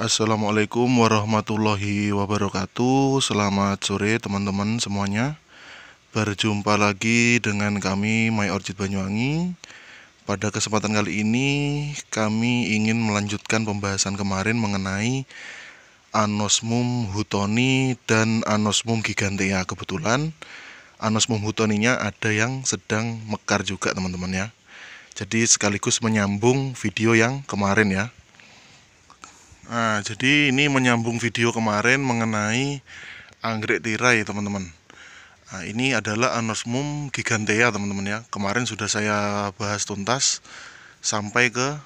Assalamualaikum warahmatullahi wabarakatuh Selamat sore teman-teman semuanya Berjumpa lagi dengan kami My Orchid Banyuwangi Pada kesempatan kali ini Kami ingin melanjutkan pembahasan kemarin mengenai Anosmum hutoni dan Anosmum gigantea Kebetulan Anosmum hutoninya ada yang sedang mekar juga teman-teman ya Jadi sekaligus menyambung video yang kemarin ya Nah, jadi ini menyambung video kemarin mengenai anggrek tirai, teman-teman. Nah, ini adalah Anosmum gigantea, teman-teman ya. Kemarin sudah saya bahas tuntas sampai ke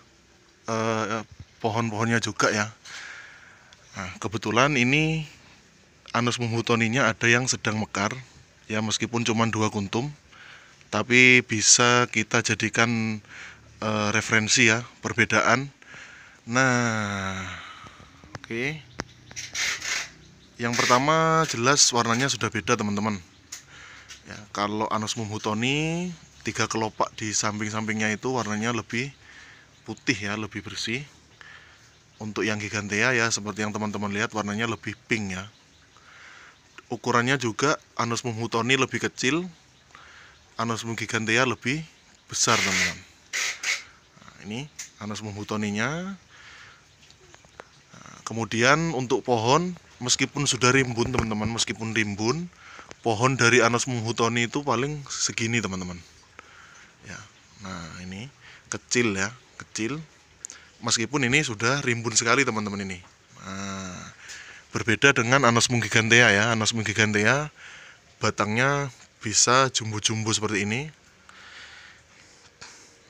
eh, pohon-pohonnya juga ya. Nah, kebetulan ini Anosmum hutoninya ada yang sedang mekar, ya meskipun cuma dua kuntum, tapi bisa kita jadikan eh, referensi ya perbedaan. Nah, Oke. Yang pertama jelas warnanya sudah beda teman-teman. Ya, kalau Anosmum hutoni tiga kelopak di samping-sampingnya itu warnanya lebih putih ya, lebih bersih. Untuk yang Gigantea ya seperti yang teman-teman lihat warnanya lebih pink ya. Ukurannya juga Anosmum hutoni lebih kecil, Anosmum gigantea lebih besar teman-teman. Nah, ini Anosmum hutoninya kemudian untuk pohon meskipun sudah rimbun teman-teman meskipun rimbun pohon dari anus menghutoni itu paling segini teman-teman ya nah ini kecil ya kecil meskipun ini sudah rimbun sekali teman-teman ini nah, berbeda dengan anus gigantea ya anus gigantea batangnya bisa jumbo-jumbo seperti ini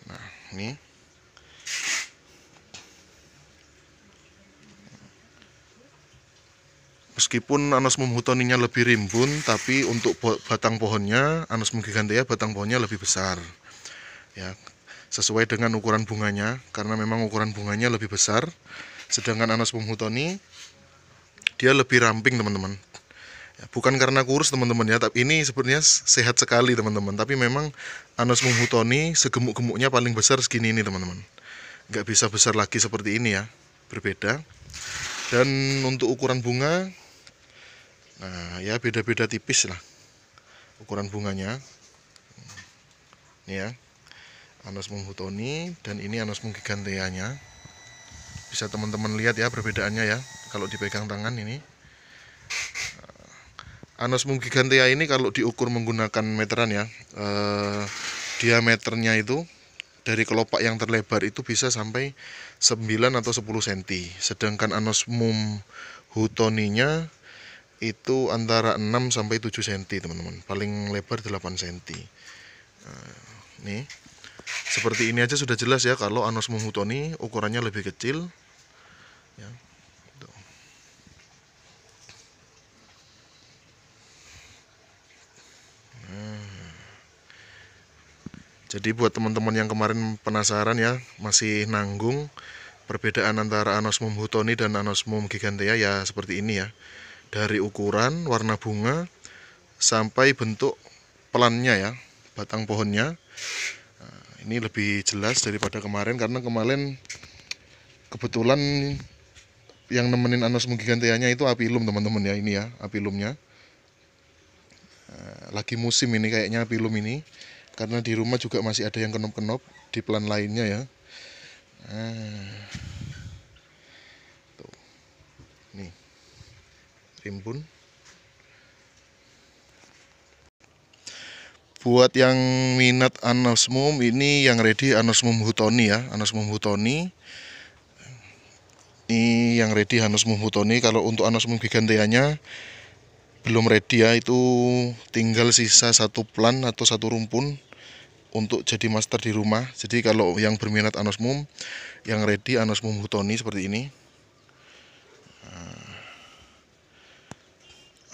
nah ini Meskipun Anosmum hutoninya lebih rimbun, tapi untuk batang pohonnya, Anosmum gigantea batang pohonnya lebih besar. Ya, sesuai dengan ukuran bunganya karena memang ukuran bunganya lebih besar. Sedangkan Anosmum hutoni dia lebih ramping, teman-teman. Ya, bukan karena kurus, teman-teman ya, tapi ini sebenarnya sehat sekali, teman-teman. Tapi memang Anosmum hutoni segemuk-gemuknya paling besar segini ini, teman-teman. Nggak bisa besar lagi seperti ini ya, berbeda. Dan untuk ukuran bunga Nah, ya beda-beda tipis lah ukuran bunganya. Ini ya. Anosmum hutoni dan ini Anosmum giganteanya. Bisa teman-teman lihat ya perbedaannya ya kalau dipegang tangan ini. Anosmum gigantea ini kalau diukur menggunakan meteran ya, eh, diameternya itu dari kelopak yang terlebar itu bisa sampai 9 atau 10 cm. Sedangkan anosmum hutoninya itu antara 6 sampai 7 cm teman-teman paling lebar 8 cm nah, nih seperti ini aja sudah jelas ya kalau anus menghutoni ukurannya lebih kecil ya. Gitu. Nah. Jadi buat teman-teman yang kemarin penasaran ya, masih nanggung perbedaan antara anosmum hutoni dan anosmum gigantea ya seperti ini ya dari ukuran warna bunga sampai bentuk pelannya ya batang pohonnya nah, ini lebih jelas daripada kemarin karena kemarin kebetulan yang nemenin Anos giganteanya itu api apilum teman-teman ya ini ya api apilumnya nah, lagi musim ini kayaknya api apilum ini karena di rumah juga masih ada yang kenop-kenop di pelan lainnya ya nah, rimbun buat yang minat anosmum ini yang ready anosmum hutoni ya anosmum hutoni ini yang ready anosmum hutoni kalau untuk anosmum giganteanya belum ready ya itu tinggal sisa satu plan atau satu rumpun untuk jadi master di rumah jadi kalau yang berminat anosmum yang ready anosmum hutoni seperti ini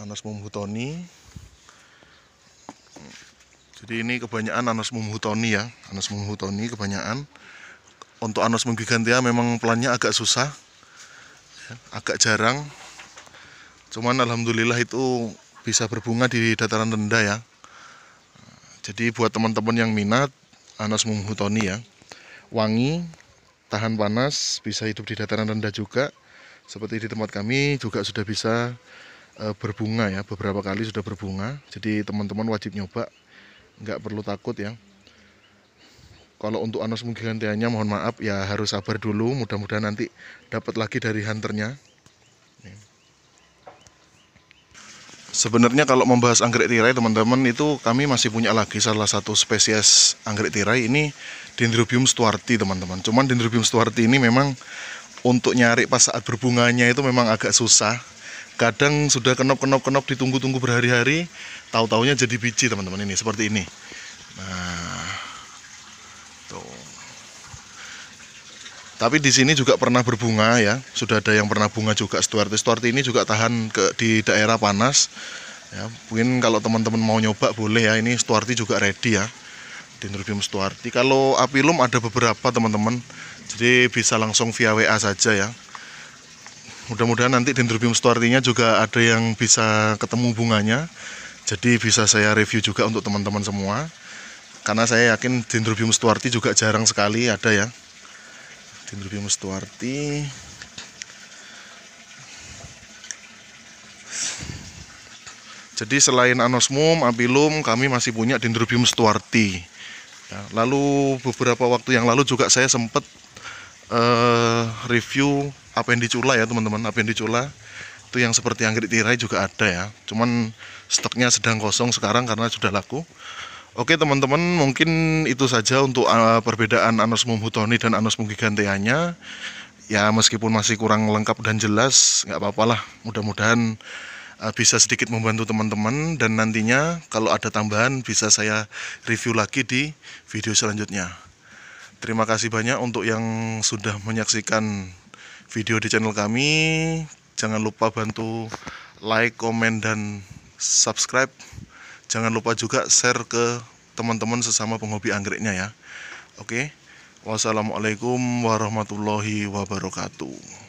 Anosmum hutoni. Jadi ini kebanyakan Anosmum hutoni ya, Anosmum hutoni kebanyakan. Untuk Anosmum gigantea memang pelannya agak susah, ya, agak jarang. Cuman alhamdulillah itu bisa berbunga di dataran rendah ya. Jadi buat teman-teman yang minat Anosmum hutoni ya. Wangi, tahan panas, bisa hidup di dataran rendah juga. Seperti di tempat kami juga sudah bisa Eh, berbunga ya beberapa kali sudah berbunga jadi teman-teman wajib nyoba nggak perlu takut ya kalau untuk mungkin giganteanya mohon maaf ya harus sabar dulu mudah-mudahan nanti dapat lagi dari hunternya sebenarnya kalau membahas anggrek tirai teman-teman itu kami masih punya lagi salah satu spesies anggrek tirai ini Dendrobium stuarti teman-teman cuman Dendrobium stuarti ini memang untuk nyari pas saat berbunganya itu memang agak susah kadang sudah kenop-kenop-kenop ditunggu-tunggu berhari-hari tahu-taunya jadi biji teman-teman ini seperti ini nah tuh tapi di sini juga pernah berbunga ya sudah ada yang pernah bunga juga stuart stuart ini juga tahan ke di daerah panas ya mungkin kalau teman-teman mau nyoba boleh ya ini stuart juga ready ya dendrobium stuart kalau apilum ada beberapa teman-teman jadi bisa langsung via WA saja ya mudah-mudahan nanti dendrobium stuartinya juga ada yang bisa ketemu bunganya jadi bisa saya review juga untuk teman-teman semua karena saya yakin dendrobium stuarti juga jarang sekali ada ya dendrobium stuarti jadi selain anosmum, apilum kami masih punya dendrobium stuarti ya, lalu beberapa waktu yang lalu juga saya sempat uh, review apa yang dicula ya teman-teman apa yang dicula itu yang seperti anggrek tirai juga ada ya cuman stoknya sedang kosong sekarang karena sudah laku Oke teman-teman mungkin itu saja untuk uh, perbedaan anosmum hutoni dan anosmum giganteanya ya meskipun masih kurang lengkap dan jelas nggak apa-apalah mudah-mudahan eh, bisa sedikit membantu teman-teman dan nantinya kalau ada tambahan bisa saya review lagi di video selanjutnya Terima kasih banyak untuk yang sudah menyaksikan video di channel kami. Jangan lupa bantu like, komen, dan subscribe. Jangan lupa juga share ke teman-teman sesama penghobi anggreknya ya. Oke, wassalamualaikum warahmatullahi wabarakatuh.